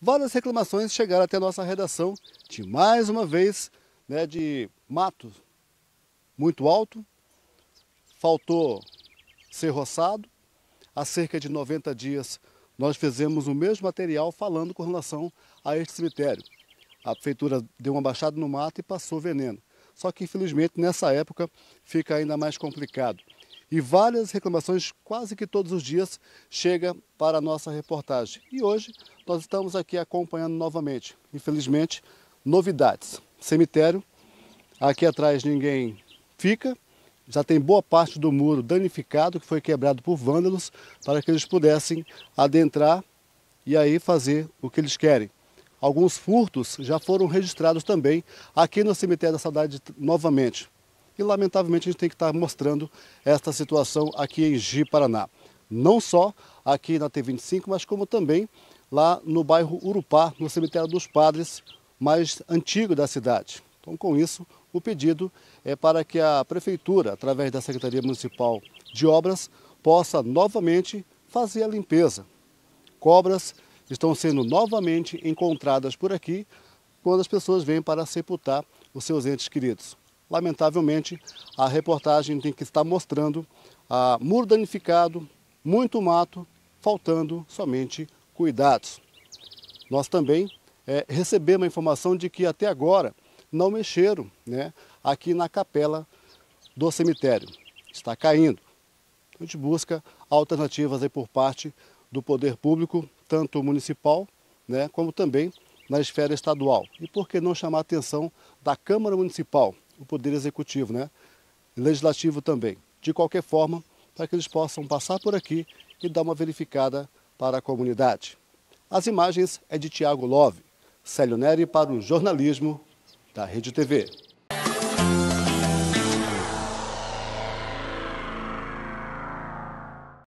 várias reclamações chegaram até a nossa redação de mais uma vez né, de mato muito alto, faltou ser roçado. Há cerca de 90 dias nós fizemos o mesmo material falando com relação a este cemitério. A prefeitura deu uma baixada no mato e passou veneno. Só que infelizmente nessa época fica ainda mais complicado. E várias reclamações, quase que todos os dias, chega para a nossa reportagem. E hoje nós estamos aqui acompanhando novamente, infelizmente, novidades. Cemitério, aqui atrás ninguém fica, já tem boa parte do muro danificado, que foi quebrado por vândalos, para que eles pudessem adentrar e aí fazer o que eles querem. Alguns furtos já foram registrados também aqui no cemitério da saudade novamente e lamentavelmente a gente tem que estar mostrando esta situação aqui em Ji Paraná. Não só aqui na T25, mas como também lá no bairro Urupá, no cemitério dos padres mais antigo da cidade. Então, com isso, o pedido é para que a Prefeitura, através da Secretaria Municipal de Obras, possa novamente fazer a limpeza. Cobras estão sendo novamente encontradas por aqui quando as pessoas vêm para sepultar os seus entes queridos. Lamentavelmente, a reportagem tem que estar mostrando a muro danificado, muito mato, faltando somente cuidados. Nós também é, recebemos a informação de que até agora não mexeram né, aqui na capela do cemitério. Está caindo. A gente busca alternativas aí por parte do poder público, tanto municipal né, como também na esfera estadual. E por que não chamar a atenção da Câmara Municipal, o Poder Executivo, né? Legislativo também. De qualquer forma, para que eles possam passar por aqui e dar uma verificada para a comunidade. As imagens é de Tiago Love, Célio Neri para o jornalismo da Rede TV.